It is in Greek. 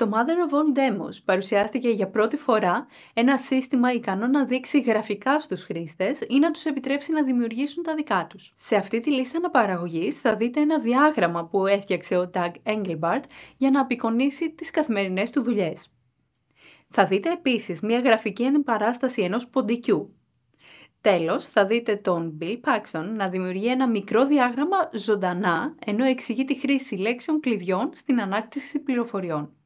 Στο Mother of All Demos παρουσιάστηκε για πρώτη φορά ένα σύστημα ικανό να δείξει γραφικά στους χρήστες ή να τους επιτρέψει να δημιουργήσουν τα δικά τους. Σε αυτή τη λίστα αναπαραγωγής θα δείτε ένα διάγραμμα που έφτιαξε ο Doug Engelbart για να απεικονίσει τις καθημερινές του δουλειές. Θα δείτε επίσης μια γραφική ανεπαράσταση ενός ποντικού. Τέλος, θα δείτε τον Bill Paxton να δημιουργεί ένα μικρό διάγραμμα ζωντανά, ενώ εξηγεί τη χρήση λέξεων κλειδιών στην ανάκτηση πληροφοριών.